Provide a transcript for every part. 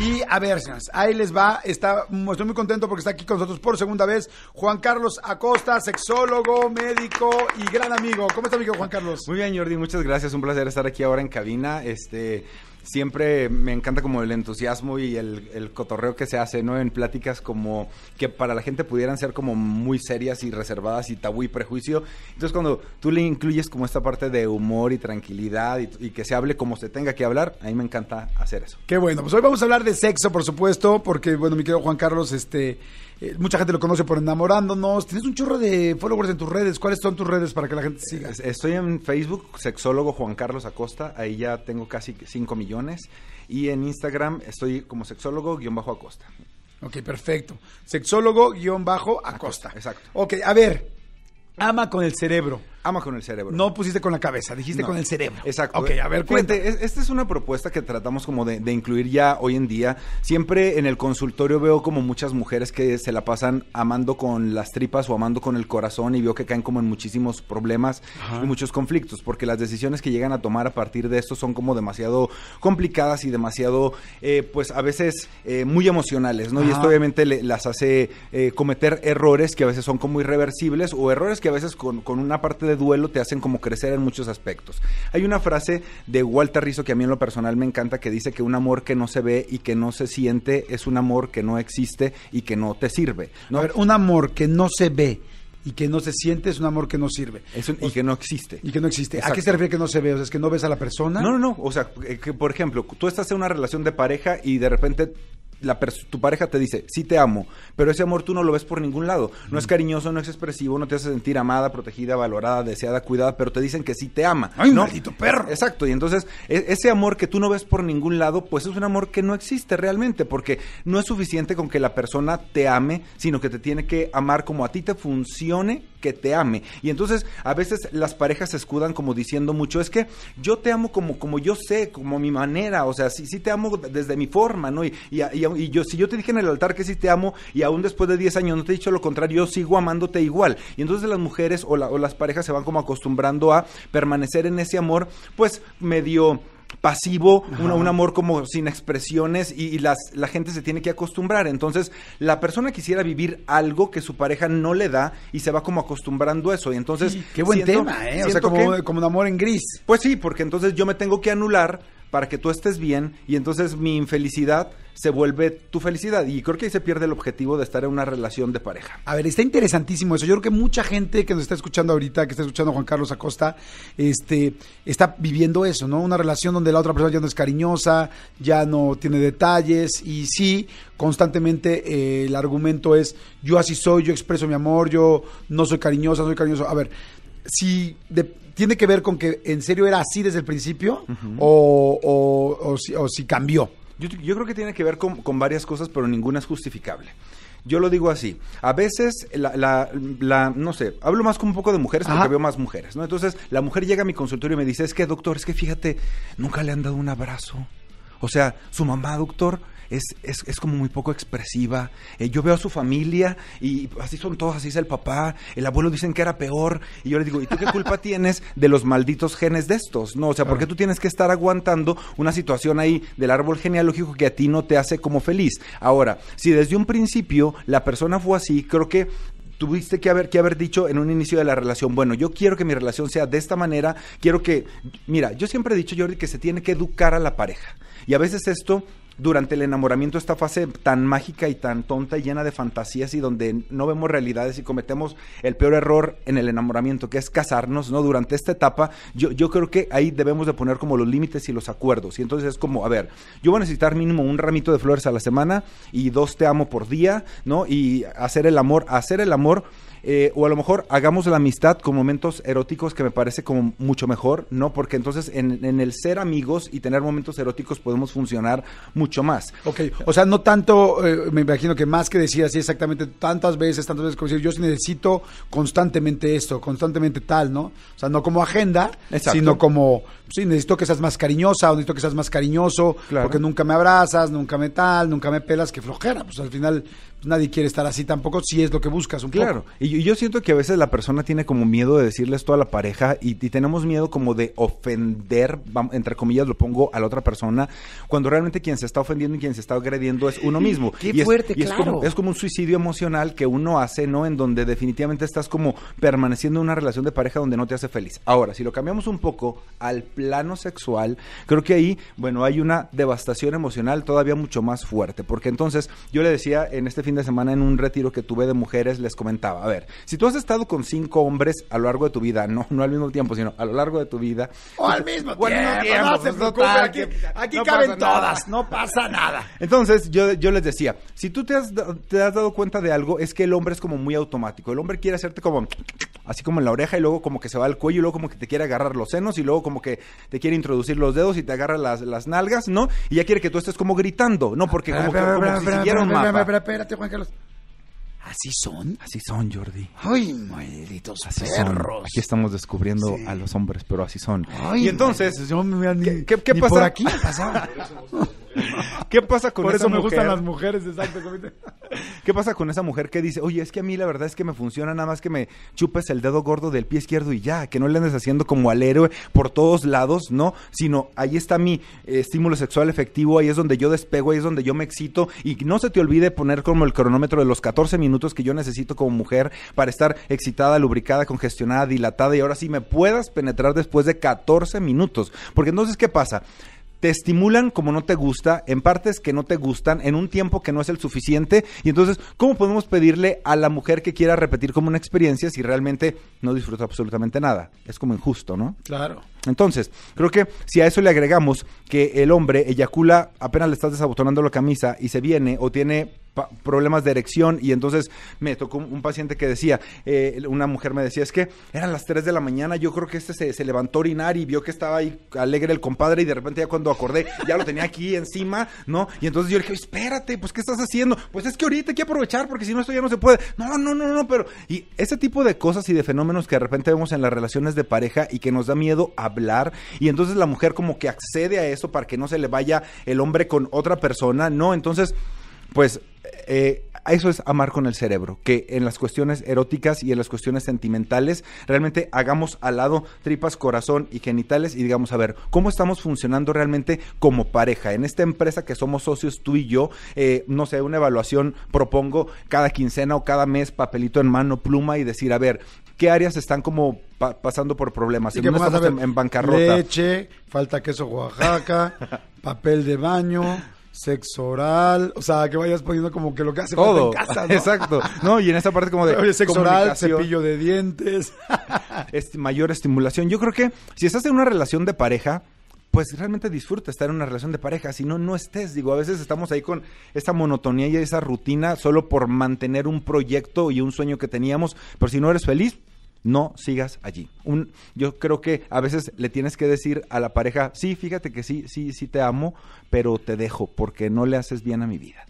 Y a ver, ahí les va. Está, estoy muy contento porque está aquí con nosotros por segunda vez Juan Carlos Acosta, sexólogo, médico y gran amigo. ¿Cómo está, amigo Juan Carlos? Muy bien, Jordi. Muchas gracias. Un placer estar aquí ahora en cabina. Este, siempre me encanta como el entusiasmo y el, cotorreo que se hace, ¿no? En pláticas como que para la gente pudieran ser como muy serias y reservadas y tabú y prejuicio. Entonces cuando tú le incluyes como esta parte de humor y tranquilidad y, que se hable como se tenga que hablar, a mí me encanta hacer eso. Qué bueno, pues hoy vamos a hablar de sexo, por supuesto, porque bueno, mi querido Juan Carlos, este... Eh, mucha gente lo conoce por enamorándonos. Tienes un chorro de followers en tus redes. ¿Cuáles son tus redes para que la gente siga? Estoy en Facebook, sexólogo Juan Carlos Acosta. Ahí ya tengo casi 5 millones y en Instagram estoy como sexólogo-acosta. Ok, perfecto. Sexólogo-acosta. Acosta, exacto. Ok, a ver, ama con el cerebro. Ama con el cerebro. No pusiste con la cabeza, dijiste con el cerebro. Exacto. Ok, a ver, cuente. Fíjate, esta es una propuesta que tratamos como de, incluir ya hoy en día. Siempre en el consultorio veo como muchas mujeres que se la pasan amando con las tripas o amando con el corazón y veo que caen como en muchísimos problemas y muchos conflictos, porque las decisiones que llegan a tomar a partir de esto son como demasiado complicadas y demasiado, eh, pues a veces eh, muy emocionales, ¿no? Y esto obviamente las hace eh, cometer errores que a veces son como irreversibles o errores que a veces con, con una parte de duelo te hacen como crecer en muchos aspectos. Hay una frase de Walter Rizzo que a mí en lo personal me encanta que dice que un amor que no se ve y que no se siente es un amor que no existe y que no te sirve. ¿no? A ver, un amor que no se ve y que no se siente es un amor que no sirve. y que no existe. Y que no existe. ¿A qué se refiere que no se ve? O sea, es que no ves a la persona. No, no, no. O sea, que, por ejemplo, tú estás en una relación de pareja y de repente tu pareja te dice, sí te amo, pero ese amor tú no lo ves por ningún lado. No es cariñoso, no es expresivo, no te hace sentir amada, protegida, valorada, deseada, cuidada, pero te dicen que sí te ama. ¡Ay, maldito perro! Exacto, y entonces e-, ese amor que tú no ves por ningún lado, pues es un amor que no existe realmente, porque no es suficiente con que la persona te ame, sino que te tiene que amar como a ti te funcione que te ame. Y entonces a veces las parejas se escudan como diciendo mucho, es que yo te amo como, como yo sé, como mi manera, o sea, sí, sí te amo desde mi forma, ¿no? Y, y, yo, si yo te dije en el altar que sí te amo y aún después de 10 años no te he dicho lo contrario, yo sigo amándote igual. Y entonces las mujeres o, o las parejas se van como acostumbrando a permanecer en ese amor, pues medio pasivo, un, amor como sin expresiones y, las, la gente se tiene que acostumbrar. Entonces, la persona quisiera vivir algo que su pareja no le da y se va como acostumbrando a eso. Y entonces, qué buen tema, ¿eh? O sea, como, como un amor en gris. Pues sí, porque entonces yo me tengo que anular para que tú estés bien y entonces mi infelicidad se vuelve tu felicidad. Y creo que ahí se pierde el objetivo de estar en una relación de pareja. A ver, está interesantísimo eso. Yo creo que mucha gente que nos está escuchando ahorita, que está escuchando a Juan Carlos Acosta, este, está viviendo eso, ¿no? Una relación donde la otra persona ya no es cariñosa, ya no tiene detalles y sí, constantemente eh, el argumento es yo así soy, yo expreso mi amor, yo no soy cariñosa, soy cariñoso. A ver, si de, ¿Tiene que ver con que en serio era así desde el principio o, o, si, cambió? Yo, creo que tiene que ver con, varias cosas, pero ninguna es justificable. Yo lo digo así. A veces, la, no sé, hablo más con un poco de mujeres porque veo más mujeres, ¿no? Entonces, la mujer llega a mi consultorio y me dice, es que, doctor, es que fíjate, nunca le han dado un abrazo. O sea, su mamá, doctor, es, como muy poco expresiva. Eh, yo veo a su familia y así son todos, así es el papá, el abuelo dicen que era peor y yo le digo, ¿y tú qué culpa tienes de los malditos genes de estos? No, o sea, ¿por qué ah. tú tienes que estar aguantando una situación ahí del árbol genealógico que a ti no te hace como feliz? Ahora, si desde un principio la persona fue así, creo que tuviste que haber, que haber dicho en un inicio de la relación, bueno, yo quiero que mi relación sea de esta manera, quiero que, mira, yo siempre he dicho, Jordi, que se tiene que educar a la pareja. Y a veces esto durante el enamoramiento esta fase tan mágica y tan tonta y llena de fantasías y donde no vemos realidades y cometemos el peor error en el enamoramiento, que es casarnos, ¿no? Durante esta etapa, yo, yo creo que ahí debemos de poner como los límites y los acuerdos. Y entonces es como, a ver, yo voy a necesitar mínimo un ramito de flores a la semana y dos te amo por día, ¿no? Y hacer el amor, hacer el amor eh, o a lo mejor hagamos la amistad con momentos eróticos que me parece como mucho mejor, ¿no? Porque entonces en, el ser amigos y tener momentos eróticos podemos funcionar mucho más. Ok, o sea, no tanto, eh, me imagino que más que decir así exactamente tantas veces, tantas veces como decir, yo necesito constantemente esto, constantemente tal, ¿no? O sea, no como agenda, sino como sí, necesito que seas más cariñosa, necesito que seas más cariñoso, porque nunca me abrazas, nunca me tal, nunca me pelas, que flojera. Pues al final pues, nadie quiere estar así tampoco, si es lo que buscas un claro. y yo siento que a veces la persona tiene como miedo de decirle esto a la pareja y, tenemos miedo como de ofender, entre comillas lo pongo, a la otra persona, cuando realmente quien se está ofendiendo y quien se está agrediendo es uno mismo. Qué y fuerte, es, y Es como, es como un suicidio emocional que uno hace, ¿no? En donde definitivamente estás como permaneciendo en una relación de pareja donde no te hace feliz. Ahora, si lo cambiamos un poco al plano sexual, creo que ahí, bueno, hay una devastación emocional todavía mucho más fuerte, porque entonces yo le decía en este fin de semana en un retiro que tuve de mujeres, les comentaba, a ver, si tú has estado con cinco hombres a lo largo de tu vida, no, no al mismo tiempo, sino a lo largo de tu vida. O al mismo tiempo, aquí, caben todas, no pasa nada. Entonces yo, yo les decía, si tú te has, te has dado cuenta de algo, es que el hombre es como muy automático, el hombre quiere hacerte como así como en la oreja y luego como que se va al cuello y luego como que te quiere agarrar los senos y luego como que te quiere introducir los dedos y te agarra las, las nalgas, ¿no? Y ya quiere que tú estés como gritando, ¿no? Porque como, que, Espérate, Juan Carlos. ¿Así son? Así son, Jordi. ¡Ay, malditos así Son. Aquí estamos descubriendo a los hombres, pero así son. y entonces, ¿qué, qué, qué pasa? por aquí ¿Qué pasa con esa mujer? Por eso me gustan las mujeres, exacto. ¿Qué pasa con esa mujer que dice, oye, es que a mí la verdad es que me funciona nada más que me chupes el dedo gordo del pie izquierdo y ya, que no le andes haciendo como al héroe por todos lados, ¿no? Sino ahí está mi eh, estímulo sexual efectivo, ahí es donde yo despego, ahí es donde yo me excito y no se te olvide poner como el cronómetro de los 14 minutos que yo necesito como mujer para estar excitada, lubricada, congestionada, dilatada y ahora sí me puedas penetrar después de 14 minutos. Porque entonces, ¿qué pasa? te estimulan como no te gusta, en partes que no te gustan, en un tiempo que no es el suficiente. Y entonces, ¿cómo podemos pedirle a la mujer que quiera repetir como una experiencia si realmente no disfruta absolutamente nada? Es como injusto, ¿no? Claro. Entonces, creo que si a eso le agregamos que el hombre eyacula apenas le estás desabotonando la camisa y se viene o tiene problemas de erección y entonces me tocó un, paciente que decía, eh, una mujer me decía, es que eran las 3 de la mañana, yo creo que este se, se, levantó a orinar y vio que estaba ahí alegre el compadre y de repente ya cuando acordé, ya lo tenía aquí encima, ¿no? Y entonces yo le dije, espérate, pues ¿qué estás haciendo? Pues es que ahorita hay que aprovechar porque si no esto ya no se puede. No, no, no, no, pero... Y ese tipo de cosas y de fenómenos que de repente vemos en las relaciones de pareja y que nos da miedo a y entonces la mujer como que accede a eso para que no se le vaya el hombre con otra persona, ¿no? Entonces, pues... Eh, eso es amar con el cerebro, que en las cuestiones eróticas y en las cuestiones sentimentales realmente hagamos al lado tripas, corazón y genitales y digamos, a ver, ¿cómo estamos funcionando realmente como pareja? En esta empresa que somos socios tú y yo, eh, no sé, una evaluación propongo cada quincena o cada mes, papelito en mano, pluma y decir, a ver, qué áreas están como pasando por problemas. en, más, en, bancarrota. Leche, falta queso Oaxaca, papel de baño. Sexo oral, o sea, que vayas poniendo como que lo que hace Todo. casa, Exacto. No, y en esta parte como de Oye, sexo oral, cepillo de dientes, este, mayor estimulación. Yo creo que si estás en una relación de pareja, pues realmente disfruta estar en una relación de pareja, si no, no estés. Digo, a veces estamos ahí con esta monotonía y esa rutina solo por mantener un proyecto y un sueño que teníamos, pero si no eres feliz, no sigas allí. yo creo que a veces le tienes que decir a la pareja, sí, fíjate que sí, sí, sí te amo, pero te dejo porque no le haces bien a mi vida.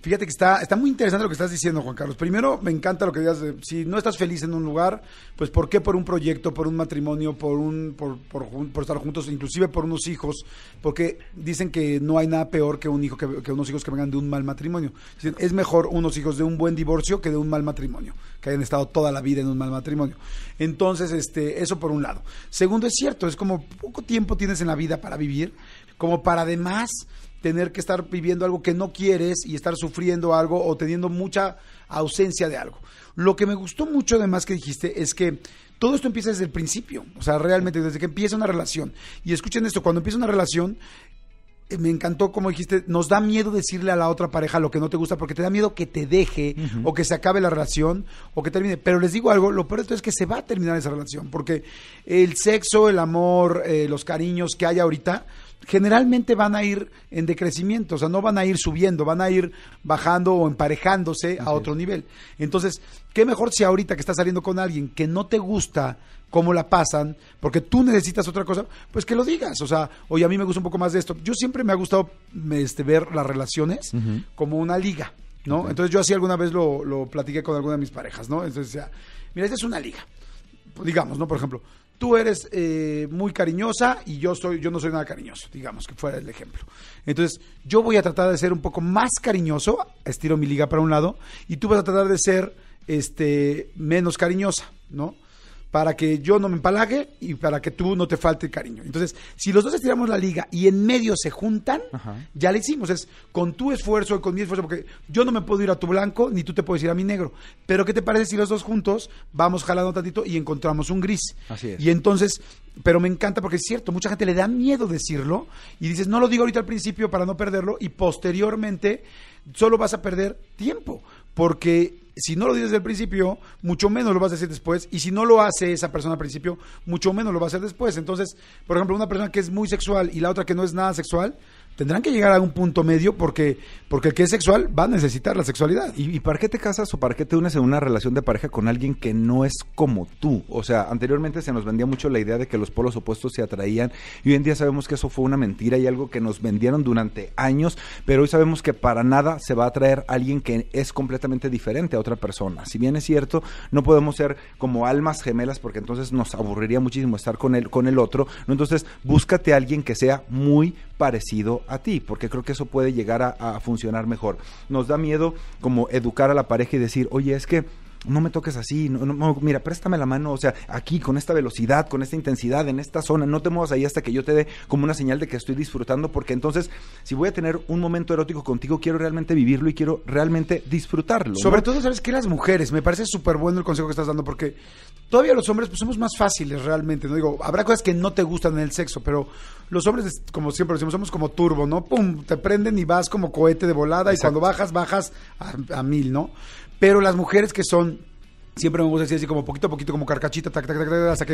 Fíjate que está, está muy interesante lo que estás diciendo, Juan Carlos. Primero, me encanta lo que digas, si no estás feliz en un lugar, pues ¿por qué por un proyecto, por un matrimonio, por, un, por, estar juntos, inclusive por unos hijos? Porque dicen que no hay nada peor que, un hijo que, unos hijos que vengan de un mal matrimonio. es mejor unos hijos de un buen divorcio que de un mal matrimonio, que hayan estado toda la vida en un mal matrimonio. Entonces, este, eso por un lado. Segundo, es cierto, es como poco tiempo tienes en la vida para vivir, como para además tener que estar viviendo algo que no quieres y estar sufriendo algo o teniendo mucha ausencia de algo. Lo que me gustó mucho además que dijiste es que todo esto empieza desde el principio, o sea, realmente desde que empieza una relación. Y escuchen esto, cuando empieza una relación, eh, me encantó como dijiste, nos da miedo decirle a la otra pareja lo que no te gusta porque te da miedo que te deje o que se acabe la relación o que termine. Pero les digo algo, lo peor de todo es que se va a terminar esa relación porque el sexo, el amor, eh, los cariños que hay ahorita generalmente van a ir en decrecimiento, o sea, no van a ir subiendo, van a ir bajando o emparejándose a otro nivel. Entonces, qué mejor si ahorita que estás saliendo con alguien que no te gusta cómo la pasan, porque tú necesitas otra cosa, pues que lo digas, o sea, oye, a mí me gusta un poco más de esto. Yo siempre me ha gustado este, ver las relaciones como una liga, ¿no? Entonces yo así alguna vez lo, platiqué con alguna de mis parejas, ¿no? Entonces, mira, esta es una liga digamos, ¿no? Por ejemplo, tú eres eh, muy cariñosa y yo soy, yo no soy nada cariñoso, digamos que fuera el ejemplo. Entonces, yo voy a tratar de ser un poco más cariñoso, estiro mi liga para un lado, y tú vas a tratar de ser este menos cariñosa, ¿no? para que yo no me empalague y para que tú no te falte cariño. Entonces, si los dos estiramos la liga y en medio se juntan, ya le hicimos. Es con tu esfuerzo y con mi esfuerzo, porque yo no me puedo ir a tu blanco ni tú te puedes ir a mi negro. Pero, ¿qué te parece si los dos juntos vamos jalando un tantito y encontramos un gris? Así es. Y entonces, pero me encanta porque es cierto, mucha gente le da miedo decirlo y dices, no lo digo ahorita al principio para no perderlo y posteriormente solo vas a perder tiempo. Porque si no lo dices desde el principio, mucho menos lo vas a decir después. Y si no lo hace esa persona al principio, mucho menos lo va a hacer después. Entonces, por ejemplo, una persona que es muy sexual y la otra que no es nada sexual, tendrán que llegar a un punto medio porque, porque el que es sexual va a necesitar la sexualidad. ¿Y, para qué te casas o para qué te unes en una relación de pareja con alguien que no es como tú? O sea, anteriormente se nos vendía mucho la idea de que los polos opuestos se atraían y hoy en día sabemos que eso fue una mentira y algo que nos vendieron durante años, pero hoy sabemos que para nada se va a atraer alguien que es completamente diferente a otra persona. Si bien es cierto, no podemos ser como almas gemelas porque entonces nos aburriría muchísimo estar con el, con el otro. ¿no? Entonces, búscate a alguien que sea muy, parecido a ti, porque creo que eso puede llegar a, funcionar mejor. Nos da miedo como educar a la pareja y decir, oye, es que no me toques así, mira, préstame la mano, o sea, aquí, con esta velocidad, con esta intensidad, en esta zona, no te muevas ahí hasta que yo te dé como una señal de que estoy disfrutando, porque entonces, si voy a tener un momento erótico contigo, quiero realmente vivirlo y quiero realmente disfrutarlo. Sobre todo, ¿sabes que Las mujeres, me parece súper bueno el consejo que estás dando, porque todavía los hombres pues, somos más fáciles realmente, no digo, habrá cosas que no te gustan en el sexo, pero los hombres, como siempre decimos, somos como turbo, ¿no? Pum, te prenden y vas como cohete de volada y cuando bajas, bajas a mil, ¿no? Pero las mujeres que son siempre me gusta decir así como poquito a poquito, como carcachita, hasta que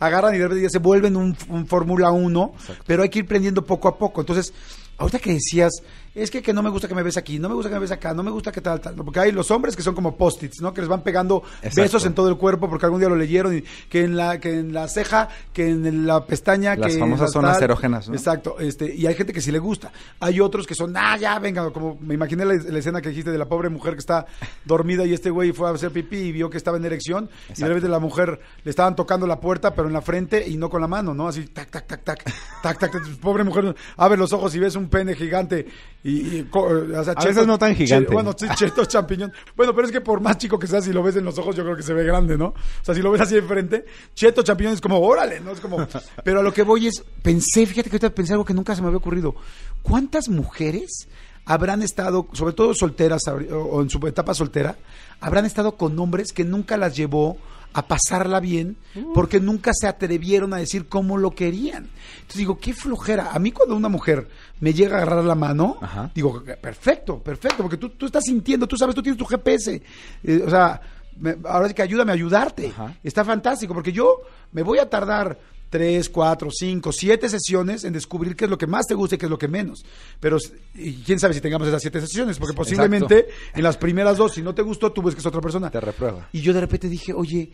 agarran y de repente se vuelven un, Fórmula 1, pero hay que ir prendiendo poco a poco. Entonces, ahorita que decías es que, no me gusta que me ves aquí, no me gusta que me ves acá, no me gusta que tal, tal. Porque hay los hombres que son como post-its, ¿no? Que les van pegando besos en todo el cuerpo porque algún día lo leyeron, y que, en la, que en la ceja, que en la pestaña. Las famosas zonas erógenas, ¿no? Exacto. Este, y hay gente que sí le gusta. Hay otros que son, ah, ya, venga, como me imaginé la, escena que dijiste de la pobre mujer que está dormida y este güey fue a hacer pipí y vio que estaba en erección. Y de la mujer le estaban tocando la puerta, pero en la frente y no con la mano, ¿no? Así, tac, tac, tac, tac, tac, tac, tac. tac pobre mujer, abre los ojos y ves un pene gigante y, o no tan gigante. bueno, Cheto champiñón. Bueno, pero es que por más chico que sea, si lo ves en los ojos, yo creo que se ve grande, ¿no? O sea, si lo ves así de frente, cheto champiñón es como, órale, ¿no? Es como. Pero a lo que voy es, pensé, fíjate que ahorita pensé algo que nunca se me había ocurrido. ¿Cuántas mujeres habrán estado, sobre todo solteras o en su etapa soltera, habrán estado con hombres que nunca las llevó a pasarla bien porque mm. nunca se atrevieron a decir cómo lo querían. Entonces digo, qué flojera. A mí cuando una mujer me llega a agarrar la mano, digo, perfecto, perfecto, porque tú, tú, estás sintiendo, tú sabes, tú tienes tu GPS. Eh, o sea, ahora sí que ayúdame a ayudarte. Está fantástico, porque yo me voy a tardar tres, cuatro, cinco, siete sesiones en descubrir qué es lo que más te gusta y qué es lo que menos. Pero quién sabe si tengamos esas siete sesiones, porque posiblemente en las primeras dos, si no te gustó, tú que a otra persona. Te reprueba. Y yo de repente dije, oye,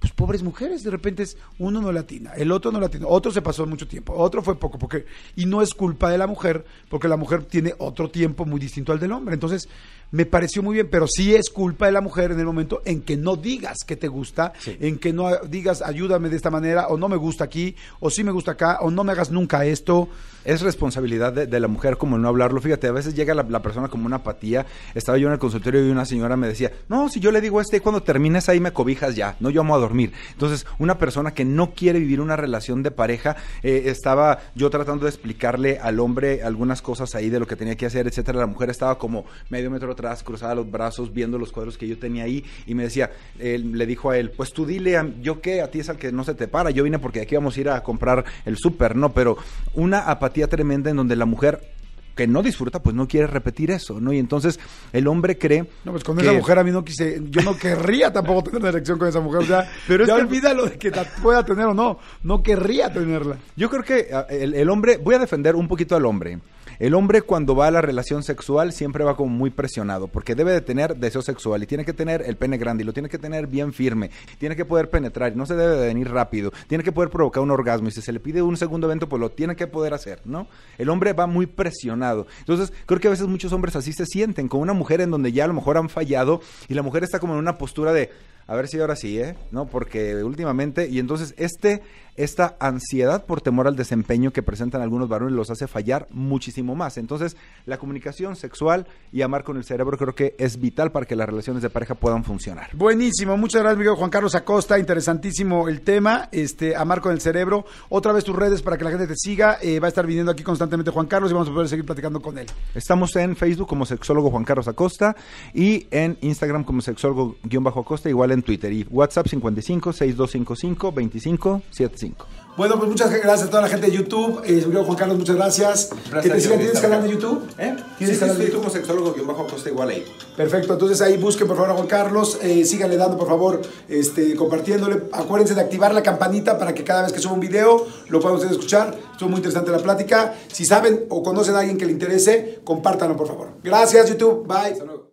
pues pobres mujeres, de repente es uno no latina, el otro no latina, otro se pasó mucho tiempo, otro fue poco, porque, y no es culpa de la mujer, porque la mujer tiene otro tiempo muy distinto al del hombre. Entonces, me pareció muy bien, pero sí es culpa de la mujer en el momento en que no digas que te gusta, en que no digas ayúdame de esta manera, o no me gusta aquí, o sí me gusta acá, o no me hagas nunca esto. Es responsabilidad de, la mujer como no hablarlo. Fíjate, a veces llega la, persona como una apatía. Estaba yo en el consultorio y una señora me decía, no, si yo le digo este, cuando termines ahí me cobijas ya, no, yo amo a dormir. Entonces, una persona que no quiere vivir una relación de pareja, eh, estaba yo tratando de explicarle al hombre algunas cosas ahí de lo que tenía que hacer, etcétera. La mujer estaba como medio metro cruzada cruzaba los brazos, viendo los cuadros que yo tenía ahí, y me decía, él, le dijo a él, pues tú dile, yo qué, a ti es al que no se te para, yo vine porque aquí vamos a ir a comprar el súper, ¿no? Pero una apatía tremenda en donde la mujer que no disfruta, pues no quiere repetir eso, ¿no? Y entonces el hombre cree. No, pues con esa mujer a mí no quise, yo no querría tampoco tener una con esa mujer, o sea, pero ya olvida lo de que pueda tener o no, no querría tenerla. Yo creo que el hombre, voy a defender un poquito al hombre. El hombre cuando va a la relación sexual siempre va como muy presionado, porque debe de tener deseo sexual y tiene que tener el pene grande y lo tiene que tener bien firme, tiene que poder penetrar, no se debe de venir rápido, tiene que poder provocar un orgasmo y si se le pide un segundo evento, pues lo tiene que poder hacer, ¿no? El hombre va muy presionado. Entonces, creo que a veces muchos hombres así se sienten, con una mujer en donde ya a lo mejor han fallado y la mujer está como en una postura de a ver si ahora sí, ¿eh? No, porque últimamente, y entonces este, esta ansiedad por temor al desempeño que presentan algunos varones los hace fallar muchísimo más. Entonces, la comunicación sexual y amar con el cerebro creo que es vital para que las relaciones de pareja puedan funcionar. Buenísimo, muchas gracias, amigo Juan Carlos Acosta. Interesantísimo el tema, este, amar con el cerebro. Otra vez tus redes para que la gente te siga. Eh, va a estar viniendo aquí constantemente Juan Carlos y vamos a poder seguir platicando con él. Estamos en Facebook como sexólogo Juan Carlos Acosta y en Instagram como sexólogo-acosta, igual en Twitter y WhatsApp 55 6255 2575. Bueno, pues muchas gracias a toda la gente de YouTube. Eh, Juan Carlos, muchas gracias. gracias te ¿Tienes canal de YouTube? ¿Eh? ¿Tienes canal de YouTube? sexólogo que bajo igual ahí. Perfecto, entonces ahí busquen por favor a Juan Carlos. Eh, síganle dando por favor, este, compartiéndole. Acuérdense de activar la campanita para que cada vez que suba un video lo puedan ustedes escuchar. Estuvo muy interesante la plática. Si saben o conocen a alguien que le interese, compártanlo por favor. Gracias YouTube. Bye.